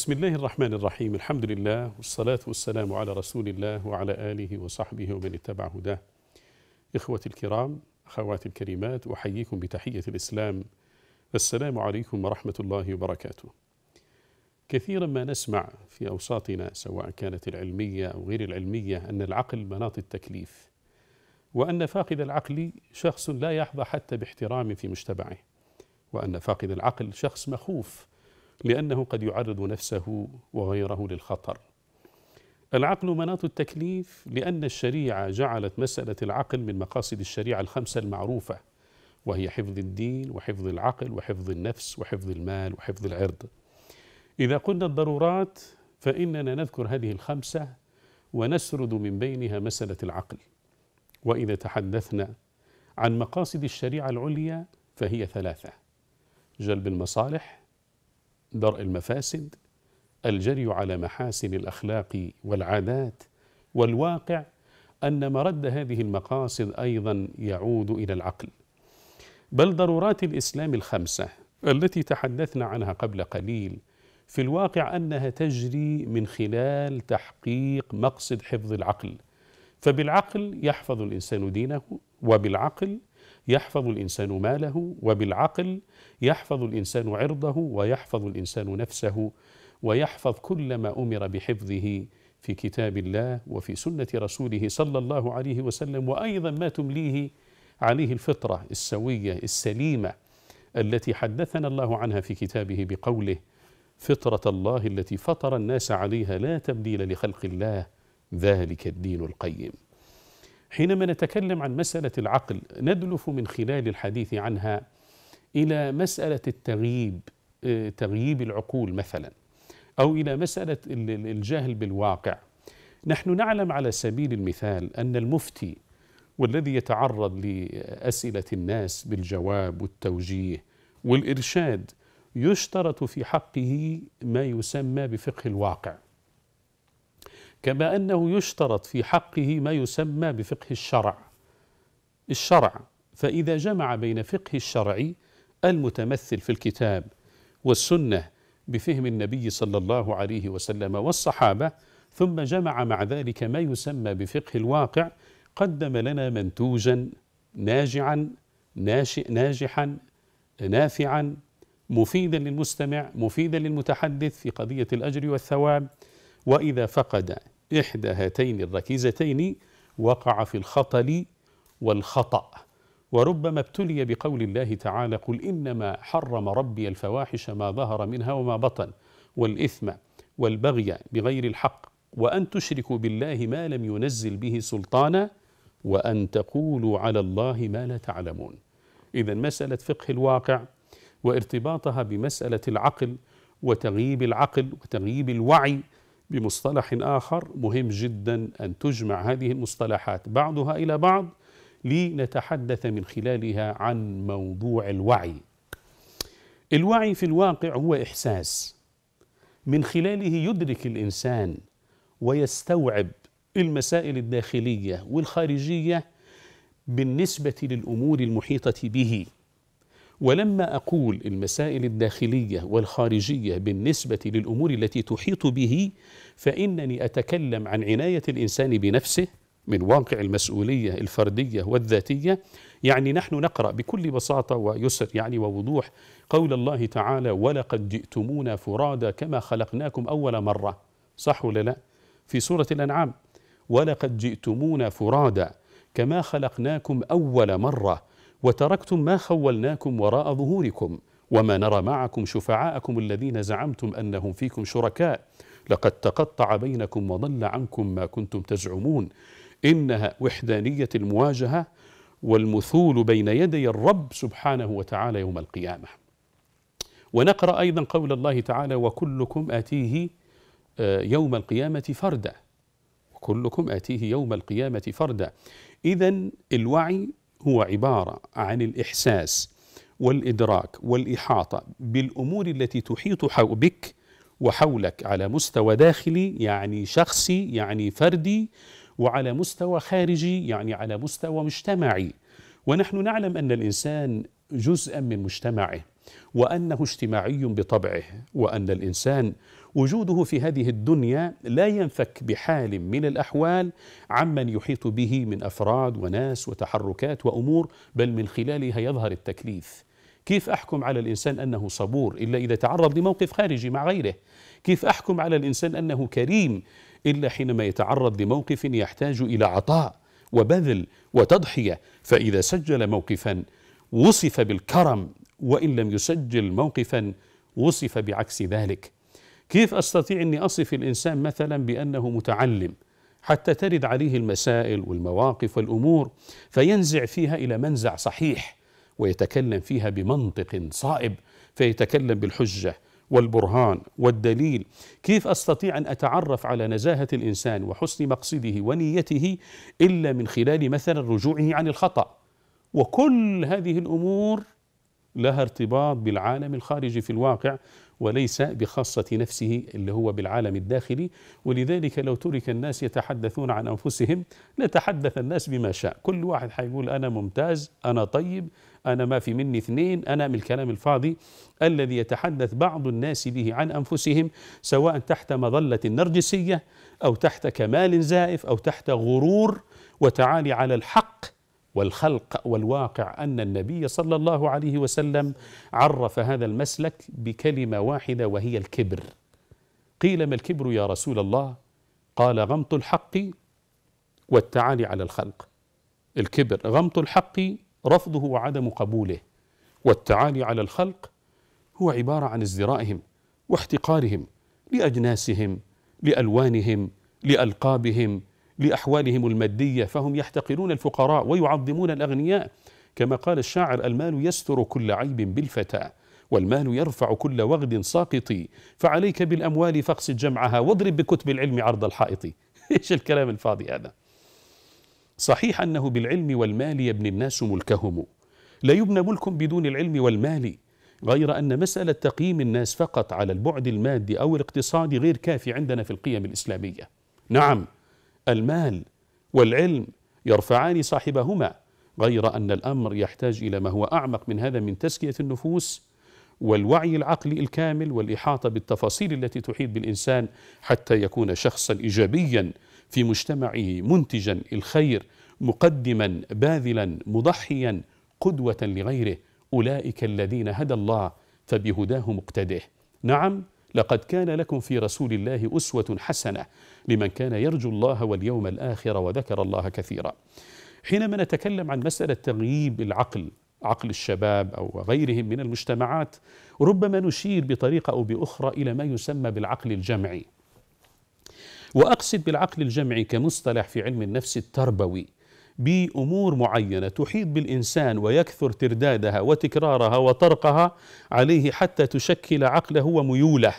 بسم الله الرحمن الرحيم الحمد لله والصلاة والسلام على رسول الله وعلى آله وصحبه ومن اتبع هداه إخوة الكرام أخوات الكريمات أحييكم بتحية الإسلام السلام عليكم ورحمة الله وبركاته كثيرا ما نسمع في أوساطنا سواء كانت العلمية أو غير العلمية أن العقل مناط التكليف وأن فاقد العقل شخص لا يحظى حتى باحترام في مجتمعه وأن فاقد العقل شخص مخوف لأنه قد يعرض نفسه وغيره للخطر العقل مناط التكليف لأن الشريعة جعلت مسألة العقل من مقاصد الشريعة الخمسة المعروفة وهي حفظ الدين وحفظ العقل وحفظ النفس وحفظ المال وحفظ العرض إذا قلنا الضرورات فإننا نذكر هذه الخمسة ونسرد من بينها مسألة العقل وإذا تحدثنا عن مقاصد الشريعة العليا فهي ثلاثة جلب المصالح درء المفاسد الجري على محاسن الاخلاق والعادات والواقع ان مرد هذه المقاصد ايضا يعود الى العقل بل ضرورات الاسلام الخمسه التي تحدثنا عنها قبل قليل في الواقع انها تجري من خلال تحقيق مقصد حفظ العقل فبالعقل يحفظ الانسان دينه وبالعقل يحفظ الانسان ماله وبالعقل يحفظ الانسان عرضه ويحفظ الانسان نفسه ويحفظ كل ما امر بحفظه في كتاب الله وفي سنه رسوله صلى الله عليه وسلم وايضا ما تمليه عليه الفطره السويه السليمه التي حدثنا الله عنها في كتابه بقوله فطره الله التي فطر الناس عليها لا تبديل لخلق الله ذلك الدين القيم حينما نتكلم عن مسألة العقل ندلف من خلال الحديث عنها إلى مسألة التغييب آه، تغييب العقول مثلا أو إلى مسألة الجهل بالواقع نحن نعلم على سبيل المثال أن المفتي والذي يتعرض لأسئلة الناس بالجواب والتوجيه والإرشاد يشترط في حقه ما يسمى بفقه الواقع كما انه يشترط في حقه ما يسمى بفقه الشرع الشرع فاذا جمع بين فقه الشرع المتمثل في الكتاب والسنه بفهم النبي صلى الله عليه وسلم والصحابه ثم جمع مع ذلك ما يسمى بفقه الواقع قدم لنا منتوجا ناجعا ناشئ ناجحا نافعا مفيدا للمستمع مفيدا للمتحدث في قضيه الاجر والثواب وإذا فقد إحدى هاتين الركيزتين وقع في الخطل والخطأ وربما ابتلي بقول الله تعالى قل إنما حرم ربي الفواحش ما ظهر منها وما بطن والإثم والبغي بغير الحق وأن تشركوا بالله ما لم ينزل به سلطانا وأن تقولوا على الله ما لا تعلمون إذا مسألة فقه الواقع وارتباطها بمسألة العقل وتغييب العقل وتغييب الوعي بمصطلح آخر مهم جدا أن تجمع هذه المصطلحات بعضها إلى بعض لنتحدث من خلالها عن موضوع الوعي الوعي في الواقع هو إحساس من خلاله يدرك الإنسان ويستوعب المسائل الداخلية والخارجية بالنسبة للأمور المحيطة به ولما أقول المسائل الداخلية والخارجية بالنسبة للأمور التي تحيط به فإنني أتكلم عن عناية الإنسان بنفسه من واقع المسؤولية الفردية والذاتية يعني نحن نقرأ بكل بساطة ويسر يعني ووضوح قول الله تعالى ولقد جئتمونا فرادا كما خلقناكم أول مرة صح ولا لا في سورة الأنعام ولقد جئتمونا فرادا كما خلقناكم أول مرة وتركتم ما خولناكم وراء ظهوركم وما نرى معكم شفعاءكم الذين زعمتم انهم فيكم شركاء لقد تقطع بينكم وضل عنكم ما كنتم تزعمون انها وحدانيه المواجهه والمثول بين يدي الرب سبحانه وتعالى يوم القيامه. ونقرا ايضا قول الله تعالى: وكلكم اتيه آه، يوم القيامه فردا. كلكم اتيه يوم القيامه فردا. اذا الوعي هو عباره عن الاحساس والادراك والاحاطه بالامور التي تحيط بك وحولك على مستوى داخلي يعني شخصي يعني فردي وعلى مستوى خارجي يعني على مستوى مجتمعي ونحن نعلم ان الانسان جزءا من مجتمعه وانه اجتماعي بطبعه وان الانسان وجوده في هذه الدنيا لا ينفك بحال من الأحوال عمن يحيط به من أفراد وناس وتحركات وأمور بل من خلالها يظهر التكليف كيف أحكم على الإنسان أنه صبور إلا إذا تعرض لموقف خارجي مع غيره كيف أحكم على الإنسان أنه كريم إلا حينما يتعرض لموقف يحتاج إلى عطاء وبذل وتضحية فإذا سجل موقفا وصف بالكرم وإن لم يسجل موقفا وصف بعكس ذلك كيف أستطيع أني أصف الإنسان مثلا بأنه متعلم حتى ترد عليه المسائل والمواقف والأمور فينزع فيها إلى منزع صحيح ويتكلم فيها بمنطق صائب فيتكلم بالحجة والبرهان والدليل كيف استطيع ان اتعرف على نزاهه الانسان وحسن مقصده ونيته الا من خلال مثلا رجوعه عن الخطا وكل هذه الامور لها ارتباط بالعالم الخارجي في الواقع وليس بخاصة نفسه اللي هو بالعالم الداخلي ولذلك لو ترك الناس يتحدثون عن أنفسهم لتحدث الناس بما شاء كل واحد حيقول أنا ممتاز أنا طيب أنا ما في مني اثنين أنا من الكلام الفاضي الذي يتحدث بعض الناس به عن أنفسهم سواء تحت مظلة النرجسية أو تحت كمال زائف أو تحت غرور وتعالي على الحق والخلق والواقع ان النبي صلى الله عليه وسلم عرف هذا المسلك بكلمه واحده وهي الكبر قيل ما الكبر يا رسول الله قال غمط الحق والتعالي على الخلق الكبر غمط الحق رفضه وعدم قبوله والتعالي على الخلق هو عباره عن ازدرائهم واحتقارهم لاجناسهم لالوانهم لالقابهم لأحوالهم المادية فهم يحتقرون الفقراء ويعظمون الأغنياء كما قال الشاعر المال يستر كل عيب بالفتى والمال يرفع كل وغد ساقط فعليك بالأموال فاقصد جمعها واضرب بكتب العلم عرض الحائط ايش الكلام الفاضي هذا صحيح أنه بالعلم والمال يبني الناس ملكهم لا يبنى ملك بدون العلم والمال غير أن مسألة تقييم الناس فقط على البعد المادي أو الاقتصادي غير كافي عندنا في القيم الإسلامية نعم المال والعلم يرفعان صاحبهما غير أن الأمر يحتاج إلى ما هو أعمق من هذا من تزكية النفوس والوعي العقلي الكامل والإحاطة بالتفاصيل التي تحيط بالإنسان حتى يكون شخصا إيجابيا في مجتمعه منتجا الخير مقدما باذلا مضحيا قدوة لغيره أولئك الذين هدى الله فبهداه مقتده نعم لقد كان لكم في رسول الله أسوة حسنة لمن كان يرجو الله واليوم الآخر وذكر الله كثيرا حينما نتكلم عن مسألة تغييب العقل عقل الشباب أو غيرهم من المجتمعات ربما نشير بطريقة أو بأخرى إلى ما يسمى بالعقل الجمعي وأقصد بالعقل الجمعي كمصطلح في علم النفس التربوي بأمور معينة تحيط بالإنسان ويكثر تردادها وتكرارها وطرقها عليه حتى تشكل عقله وميوله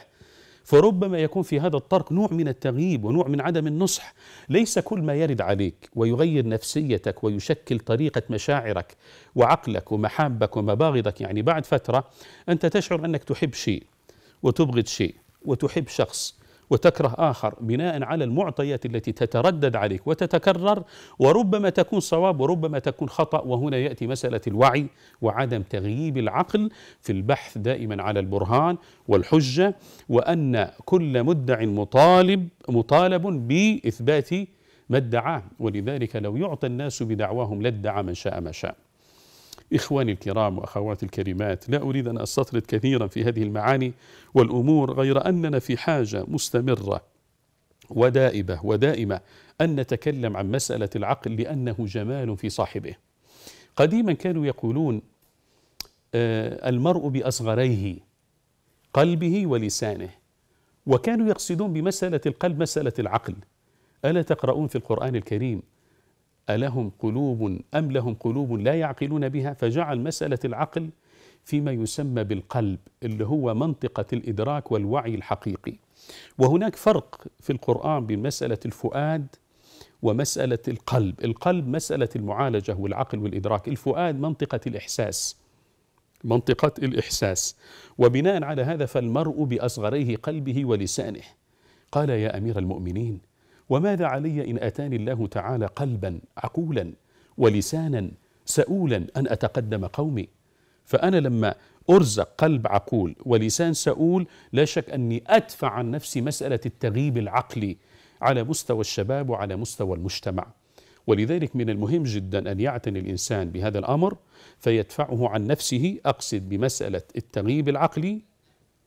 فربما يكون في هذا الطرق نوع من التغييب ونوع من عدم النصح ليس كل ما يرد عليك ويغير نفسيتك ويشكل طريقة مشاعرك وعقلك ومحابك ومباغضك يعني بعد فترة أنت تشعر أنك تحب شيء وتبغض شيء وتحب شخص وتكره آخر بناء على المعطيات التي تتردد عليك وتتكرر وربما تكون صواب وربما تكون خطأ وهنا يأتي مسألة الوعي وعدم تغييب العقل في البحث دائما على البرهان والحجة وأن كل مدع مطالب مطالب بإثبات ما ادعاه ولذلك لو يعطى الناس بدعواهم لادعى من شاء ما شاء إخواني الكرام وأخواتي الكريمات لا أريد أن أستطرد كثيرا في هذه المعاني والأمور غير أننا في حاجة مستمرة ودائبة ودائمة أن نتكلم عن مسألة العقل لأنه جمال في صاحبه قديما كانوا يقولون آه، المرء بأصغريه قلبه ولسانه وكانوا يقصدون بمسألة القلب مسألة العقل ألا تقرؤون في القرآن الكريم ألهم قلوب أم لهم قلوب لا يعقلون بها فجعل مسألة العقل فيما يسمى بالقلب اللي هو منطقة الإدراك والوعي الحقيقي وهناك فرق في القرآن بين مسألة الفؤاد ومسألة القلب القلب مسألة المعالجة والعقل والإدراك الفؤاد منطقة الإحساس منطقة الإحساس وبناء على هذا فالمرء بأصغريه قلبه ولسانه قال يا أمير المؤمنين وماذا علي إن أتاني الله تعالى قلبا عقولا ولسانا سؤولا أن أتقدم قومي فأنا لما أرزق قلب عقول ولسان سؤول لا شك أني أدفع عن نفسي مسألة التغييب العقلي على مستوى الشباب وعلى مستوى المجتمع ولذلك من المهم جدا أن يعتني الإنسان بهذا الأمر فيدفعه عن نفسه أقصد بمسألة التغييب العقلي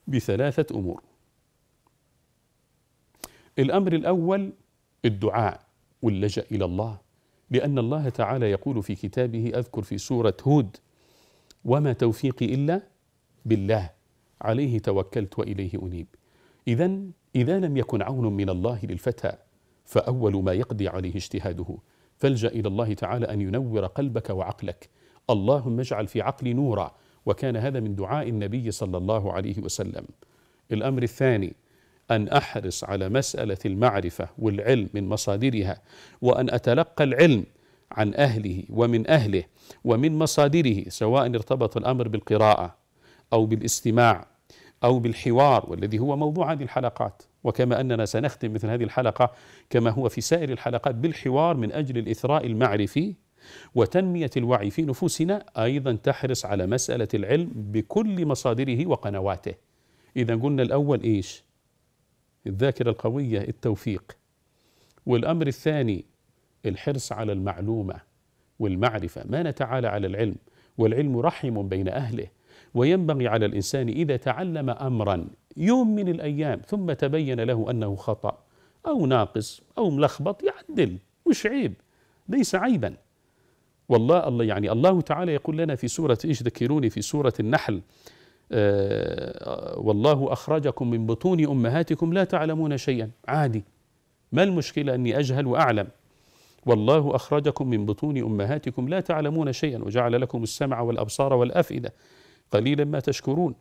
بثلاثة أمور الأمر الأول الدعاء واللجأ إلى الله لأن الله تعالى يقول في كتابه أذكر في سورة هود وما توفيقي إلا بالله عليه توكلت وإليه أنيب إذا إذا لم يكن عون من الله للفتى فأول ما يقضي عليه اجتهاده فالجأ إلى الله تعالى أن ينور قلبك وعقلك اللهم اجعل في عقلي نورا وكان هذا من دعاء النبي صلى الله عليه وسلم الأمر الثاني أن أحرص على مسألة المعرفة والعلم من مصادرها وأن أتلقى العلم عن أهله ومن أهله ومن مصادره سواء ارتبط الأمر بالقراءة أو بالاستماع أو بالحوار والذي هو موضوع هذه الحلقات وكما أننا سنختم مثل هذه الحلقة كما هو في سائر الحلقات بالحوار من أجل الإثراء المعرفي وتنمية الوعي في نفوسنا أيضا تحرص على مسألة العلم بكل مصادره وقنواته إذا قلنا الأول إيش الذاكرة القوية التوفيق والأمر الثاني الحرص على المعلومة والمعرفة ما نتعالى على العلم والعلم رحم بين أهله وينبغي على الإنسان إذا تعلم أمرا يوم من الأيام ثم تبين له أنه خطأ أو ناقص أو ملخبط يعدل مش عيب ليس عيبا والله الله يعني الله تعالى يقول لنا في سورة إيش ذكروني في سورة النحل آه، والله أخرجكم من بطون أمهاتكم لا تعلمون شيئا عادي ما المشكلة أني أجهل وأعلم والله أخرجكم من بطون أمهاتكم لا تعلمون شيئا وجعل لكم السمع والأبصار والأفئدة قليلا ما تشكرون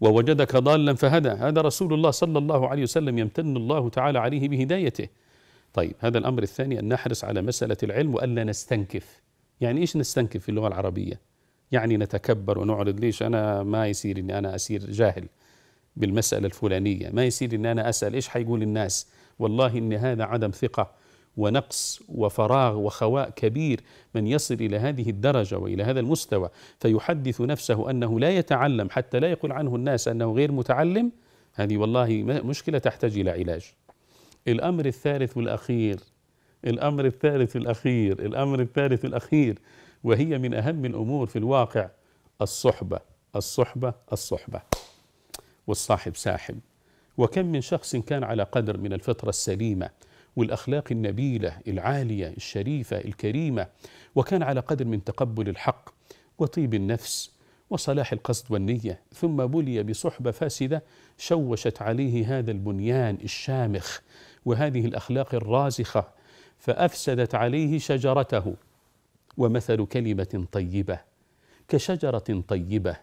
ووجدك ضالا فهدى هذا رسول الله صلى الله عليه وسلم يمتن الله تعالى عليه بهدايته طيب هذا الأمر الثاني أن نحرص على مسألة العلم وألا نستنكف يعني إيش نستنكف في اللغة العربية يعني نتكبر ونعرض ليش انا ما يصير اني انا اسير جاهل بالمساله الفلانيه ما يصير اني انا اسال ايش حيقول الناس والله ان هذا عدم ثقه ونقص وفراغ وخواء كبير من يصل الى هذه الدرجه والى هذا المستوى فيحدث نفسه انه لا يتعلم حتى لا يقول عنه الناس انه غير متعلم هذه والله مشكله تحتاج الى علاج. الامر الثالث والاخير الامر الثالث والاخير الامر الثالث والاخير وهي من أهم الأمور في الواقع الصحبة الصحبة الصحبة والصاحب ساحب وكم من شخص كان على قدر من الفطرة السليمة والأخلاق النبيلة العالية الشريفة الكريمة وكان على قدر من تقبل الحق وطيب النفس وصلاح القصد والنية ثم بلي بصحبة فاسدة شوشت عليه هذا البنيان الشامخ وهذه الأخلاق الرازخة فأفسدت عليه شجرته ومثل كلمه طيبه كشجره طيبه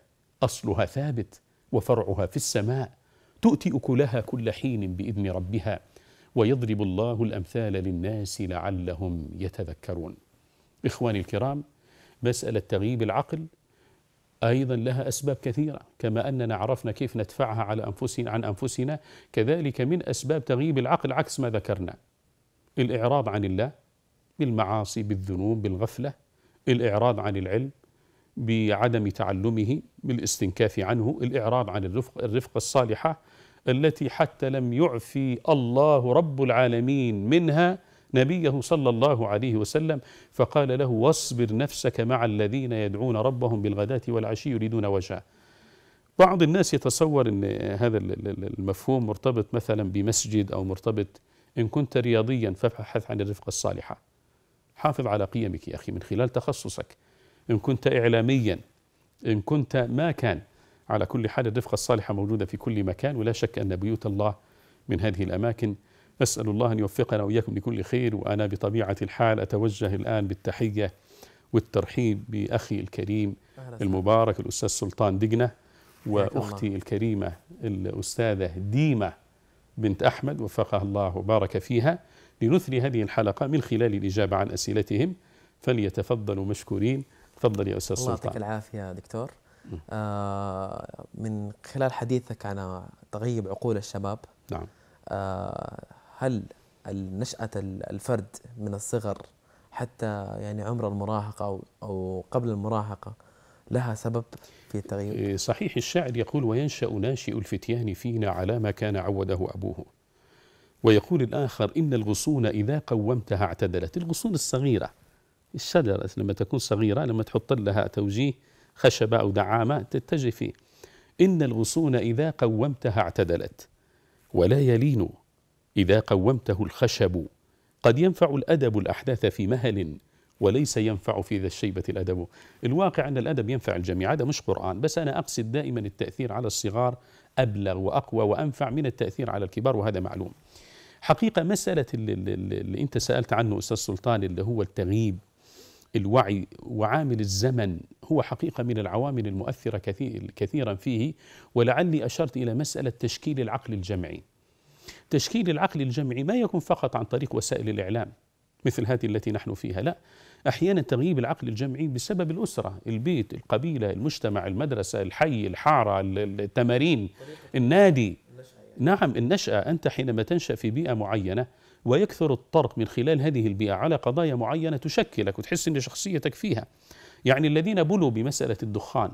اصلها ثابت وفرعها في السماء تؤتي اكلها كل حين باذن ربها ويضرب الله الامثال للناس لعلهم يتذكرون اخواني الكرام مساله تغييب العقل أيضا لها أسباب كثيرة كما أننا عرفنا كيف ندفعها على أنفسنا عن أنفسنا كذلك من أسباب تغيب العقل عكس ما ذكرنا الإعراض عن الله بالمعاصي بالذنوب بالغفلة الإعراض عن العلم بعدم تعلمه بالاستنكاف عنه الإعراض عن الرفق, الرفق الصالحة التي حتى لم يعفي الله رب العالمين منها نبيه صلى الله عليه وسلم فقال له واصبر نفسك مع الذين يدعون ربهم بالغداة والعشي يريدون وجهه بعض الناس يتصور ان هذا المفهوم مرتبط مثلا بمسجد او مرتبط ان كنت رياضيا فابحث عن الرفقه الصالحه حافظ على قيمك يا أخي من خلال تخصصك إن كنت إعلاميا إن كنت ما كان على كل حال الرفقة الصالحة موجودة في كل مكان ولا شك أن بيوت الله من هذه الأماكن أسأل الله أن يوفقنا وإياكم لكل خير وأنا بطبيعة الحال أتوجه الآن بالتحية والترحيب بأخي الكريم المبارك الأستاذ سلطان دقنة وأختي الكريمة الأستاذة ديمة بنت أحمد وفقها الله وبارك فيها لنثري هذه الحلقة من خلال الإجابة عن أسئلتهم فليتفضلوا مشكورين تفضل يا أستاذ سلطان الله يعطيك العافية دكتور آه من خلال حديثك عن تغيب عقول الشباب نعم آه هل نشأة الفرد من الصغر حتى يعني عمر المراهقة أو قبل المراهقة لها سبب في التغيب إيه، صحيح الشاعر يقول وينشأ ناشئ الفتيان فينا على ما كان عوده أبوه ويقول الآخر إن الغصون إذا قومتها اعتدلت الغصون الصغيرة الشجرة لما تكون صغيرة لما تحط لها توجيه خشبة أو دعامة تتجه فيه إن الغصون إذا قومتها اعتدلت ولا يلين إذا قومته الخشب قد ينفع الأدب الأحداث في مهل وليس ينفع في ذا الشيبة الأدب الواقع أن الأدب ينفع الجميع هذا مش قرآن بس أنا أقصد دائما التأثير على الصغار أبلغ وأقوى وأنفع من التأثير على الكبار وهذا معلوم حقيقة مسألة اللي, اللي أنت سألت عنه أستاذ سلطان اللي هو التغييب الوعي وعامل الزمن هو حقيقة من العوامل المؤثرة كثير كثيرا فيه ولعلي أشرت إلى مسألة تشكيل العقل الجمعي تشكيل العقل الجمعي ما يكون فقط عن طريق وسائل الإعلام مثل هذه التي نحن فيها لا احيانا تغيب العقل الجمعي بسبب الاسره، البيت، القبيله، المجتمع، المدرسه، الحي، الحاره، التمارين، النادي، نعم النشأة أنت حينما تنشأ في بيئة معينة ويكثر الطرق من خلال هذه البيئة على قضايا معينة تشكلك وتحس أن شخصيتك فيها يعني الذين بلوا بمسألة الدخان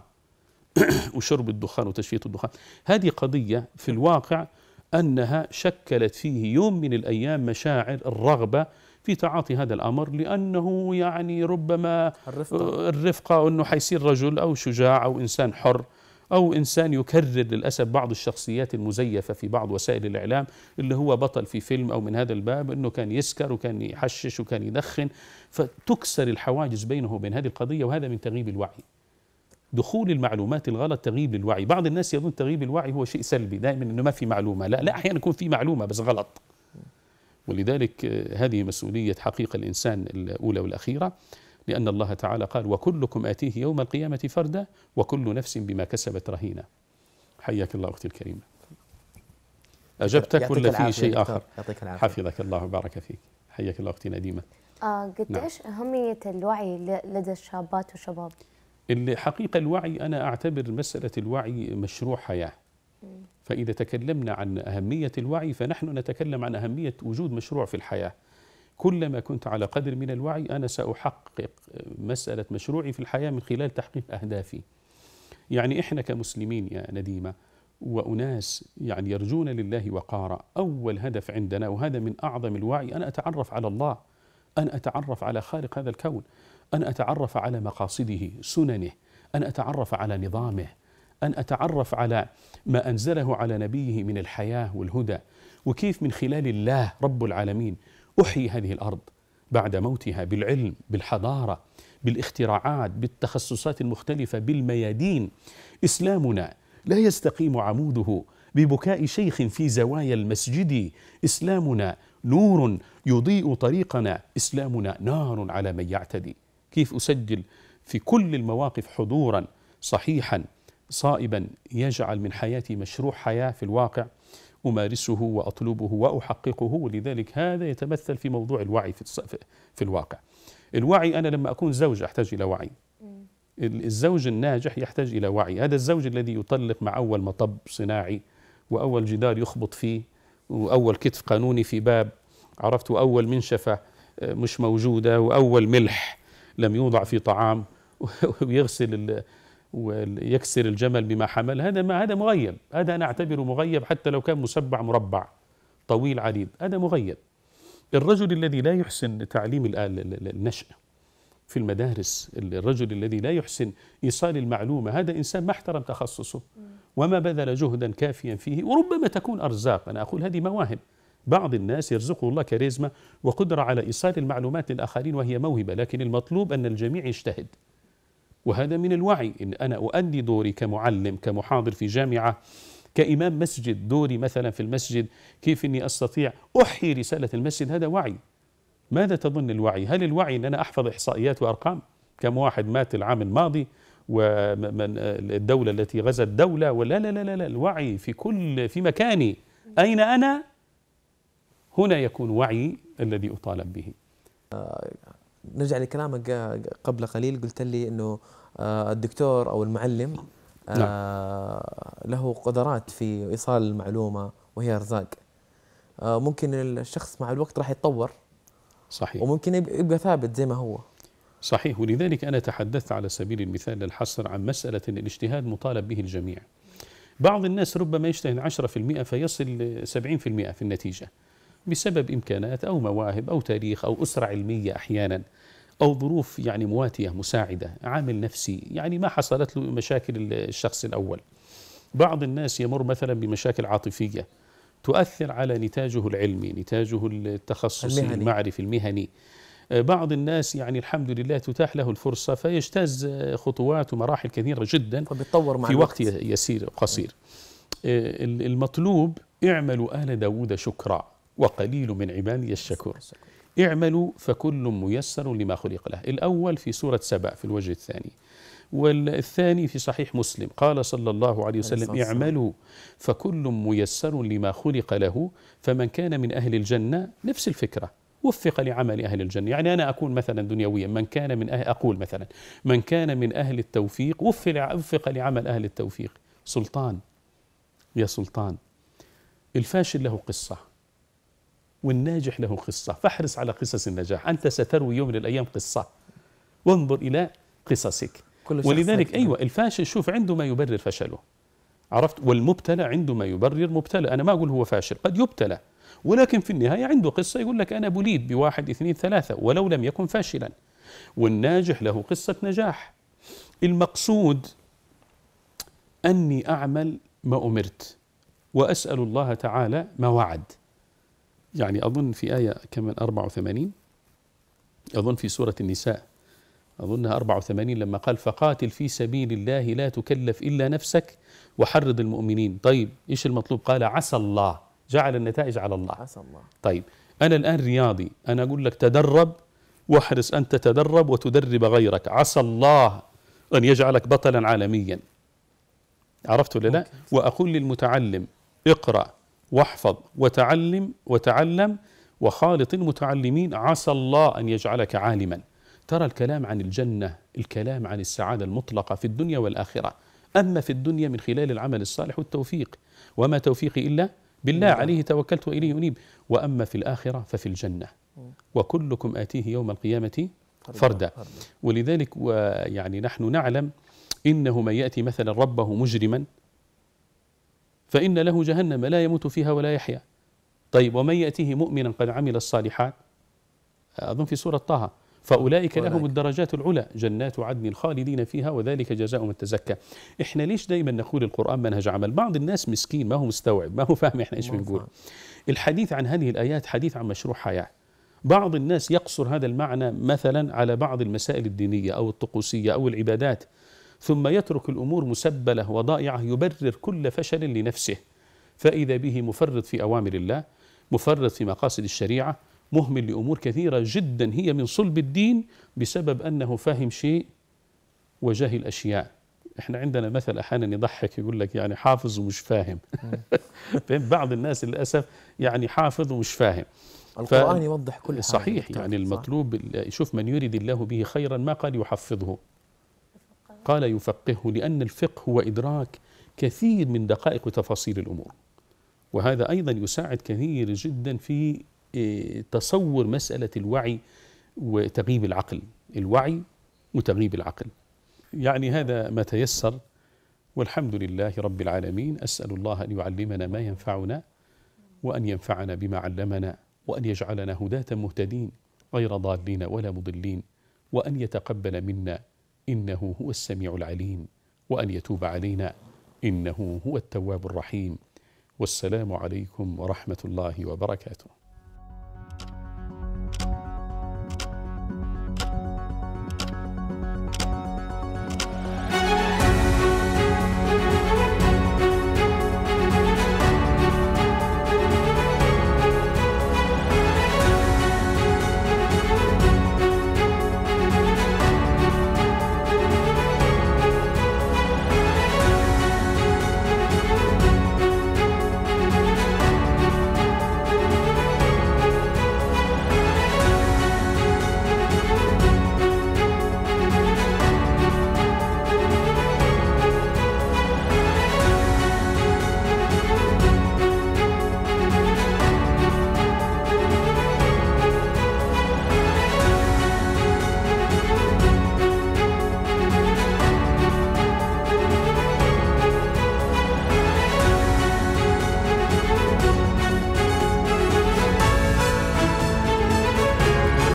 وشرب الدخان وتشفية الدخان هذه قضية في الواقع أنها شكلت فيه يوم من الأيام مشاعر الرغبة في تعاطي هذا الامر لانه يعني ربما الرفقه, الرفقة انه حيصير رجل او شجاع او انسان حر أو إنسان يكرر للأسف بعض الشخصيات المزيفة في بعض وسائل الإعلام اللي هو بطل في فيلم أو من هذا الباب أنه كان يسكر وكان يحشش وكان يدخن فتكسر الحواجز بينه وبين هذه القضية وهذا من تغييب الوعي دخول المعلومات الغلط تغييب للوعي بعض الناس يظن تغييب الوعي هو شيء سلبي دائما انه ما في معلومه لا لا احيانا يكون في معلومه بس غلط ولذلك آه، هذه مسؤوليه حقيقه الانسان الاولى والاخيره لأن الله تعالى قال وكلكم آتيه يوم القيامة فردا وكل نفس بما كسبت رهينة حياك الله أختي الكريمة أجبتك ولا في شيء آخر يعطيك العافية حفظك الله وبارك فيك حياك الله أختي نديمة آه قد نعم. إيش أهمية الوعي لدى الشابات والشباب اللي حقيقة الوعي أنا أعتبر مسألة الوعي مشروع حياة يعني. فإذا تكلمنا عن أهمية الوعي فنحن نتكلم عن أهمية وجود مشروع في الحياة كلما كنت على قدر من الوعي أنا سأحقق مسألة مشروعي في الحياة من خلال تحقيق أهدافي يعني إحنا كمسلمين يا نديمة وأناس يعني يرجون لله وقارا أول هدف عندنا وهذا من أعظم الوعي أن أتعرف على الله أن أتعرف على خالق هذا الكون أن أتعرف على مقاصده سننه أن أتعرف على نظامه أن أتعرف على ما أنزله على نبيه من الحياة والهدى وكيف من خلال الله رب العالمين احيي هذه الارض بعد موتها بالعلم بالحضاره بالاختراعات بالتخصصات المختلفه بالميادين اسلامنا لا يستقيم عموده ببكاء شيخ في زوايا المسجد اسلامنا نور يضيء طريقنا اسلامنا نار على من يعتدي كيف اسجل في كل المواقف حضورا صحيحا صائبا يجعل من حياتي مشروع حياه في الواقع أمارسه وأطلبه وأحققه ولذلك هذا يتمثل في موضوع الوعي في, في الواقع الوعي أنا لما أكون زوج أحتاج إلى وعي الزوج الناجح يحتاج إلى وعي هذا الزوج الذي يطلق مع أول مطب صناعي وأول جدار يخبط فيه وأول كتف قانوني في باب عرفت أول منشفة آه، مش موجودة وأول ملح لم يوضع في طعام ويغسل ويكسر الجمل بما حمل هذا ما هذا مغيب هذا أنا أعتبره مغيب حتى لو كان مسبع مربع طويل عريض هذا مغيب الرجل الذي لا يحسن تعليم النشأ في المدارس الرجل الذي لا يحسن إيصال المعلومة هذا إنسان ما احترم تخصصه وما بذل جهدا كافيا فيه وربما تكون أرزاق أنا أقول هذه مواهب بعض الناس يرزقه الله كاريزما وقدرة على إيصال المعلومات للآخرين وهي موهبة لكن المطلوب أن الجميع يجتهد وهذا من الوعي إن أنا أؤدي دوري كمعلم كمحاضر في جامعة كإمام مسجد دوري مثلا في المسجد كيف أني أستطيع أحيي رسالة المسجد هذا وعي ماذا تظن الوعي هل الوعي أن أنا أحفظ إحصائيات وأرقام كم واحد مات العام الماضي ومن الدولة التي غزت دولة ولا لا لا لا, لا الوعي في كل في مكاني أين أنا هنا يكون وعي الذي أطالب به آه، نرجع لكلامك آه، قبل قليل قلت لي انه آه، الدكتور او المعلم آه، نعم. له قدرات في ايصال المعلومه وهي ارزاق ممكن الشخص مع الوقت راح يتطور صحيح وممكن يبقى ثابت زي ما هو صحيح ولذلك انا تحدثت على سبيل المثال للحصر عن مساله ان الاجتهاد مطالب به الجميع بعض الناس ربما يجتهد 10% فيصل 70% في النتيجه بسبب إمكانات أو مواهب أو تاريخ أو أسرة علمية أحيانا أو ظروف يعني مواتية مساعدة عامل نفسي يعني ما حصلت له مشاكل الشخص الأول بعض الناس يمر مثلا بمشاكل عاطفية تؤثر على نتاجه العلمي نتاجه التخصص المهني. المعرفي المهني آه، بعض الناس يعني الحمد لله تتاح له الفرصة فيجتاز خطوات ومراحل كثيرة جدا فبيتطور مع في وقت يسير قصير آه، المطلوب اعملوا آل داود شكرا وقليل من عبادي الشكور اعملوا فكل ميسر لما خلق له الأول في سورة سبع في الوجه الثاني والثاني في صحيح مسلم قال صلى الله عليه وسلم اعملوا فكل ميسر لما خلق له فمن كان من أهل الجنة نفس الفكرة وفق لعمل أهل الجنة يعني أنا أكون مثلا دنيويا من كان من أهل أقول مثلا من كان من أهل التوفيق وفق لعمل أهل التوفيق سلطان يا سلطان الفاشل له قصة والناجح له قصة فاحرص على قصص النجاح أنت ستروي يوم من الأيام قصة وانظر إلى قصصك كل ولذلك أيوة الفاشل شوف عنده ما يبرر فشله عرفت والمبتلى عنده ما يبرر مبتلى أنا ما أقول هو فاشل قد يبتلى ولكن في النهاية عنده قصة يقول لك أنا بليد بواحد اثنين ثلاثة ولو لم يكن فاشلا والناجح له قصة نجاح المقصود أني أعمل ما أمرت وأسأل الله تعالى ما وعد يعني أظن في آية كمان 84 أظن في سورة النساء أظنها 84 لما قال فقاتل في سبيل الله لا تكلف إلا نفسك وحرض المؤمنين طيب إيش المطلوب قال عسى الله جعل النتائج على الله عسى الله طيب أنا الآن رياضي أنا أقول لك تدرب واحرص أن تتدرب وتدرب غيرك عسى الله أن يجعلك بطلا عالميا عرفت ولا لا وأقول للمتعلم اقرأ واحفظ وتعلم وتعلم وخالط المتعلمين عسى الله أن يجعلك عالما ترى الكلام عن الجنة الكلام عن السعادة المطلقة في الدنيا والآخرة أما في الدنيا من خلال العمل الصالح والتوفيق وما توفيقي إلا بالله نعم. عليه توكلت وإليه أنيب وأما في الآخرة ففي الجنة وكلكم آتيه يوم القيامة فردا ولذلك ويعني نحن نعلم إنه من يأتي مثلا ربه مجرما فإن له جهنم لا يموت فيها ولا يحيا طيب ومن يأتيه مؤمنا قد عمل الصالحات أظن في سورة طه فأولئك لهم الدرجات العلى جنات عدن الخالدين فيها وذلك جزاء من تزكى إحنا ليش دايما نقول القرآن منهج عمل بعض الناس مسكين ما هو مستوعب ما هو فاهم إحنا إيش بنقول الحديث عن هذه الآيات حديث عن مشروع حياة بعض الناس يقصر هذا المعنى مثلا على بعض المسائل الدينية أو الطقوسية أو العبادات ثم يترك الأمور مسبلة وضائعة يبرر كل فشل لنفسه فإذا به مفرط في أوامر الله مفرط في مقاصد الشريعة مهمل لأمور كثيرة جدا هي من صلب الدين بسبب أنه فاهم شيء وجاهل أشياء احنا عندنا مثل احيانا يضحك يقول لك يعني حافظ ومش فاهم بعض الناس للاسف يعني حافظ ومش فاهم القران ف... يوضح كل صحيح يعني المطلوب شوف من يريد الله به خيرا ما قال يحفظه قال يفقهه لأن الفقه هو إدراك كثير من دقائق وتفاصيل الأمور وهذا أيضا يساعد كثير جدا في إيه، تصور مسألة الوعي وتغييب العقل الوعي وتغييب العقل يعني هذا ما تيسر والحمد لله رب العالمين أسأل الله أن يعلمنا ما ينفعنا وأن ينفعنا بما علمنا وأن يجعلنا هداة مهتدين غير ضالين ولا مضلين وأن يتقبل منا إنه هو السميع العليم وأن يتوب علينا إنه هو التواب الرحيم والسلام عليكم ورحمة الله وبركاته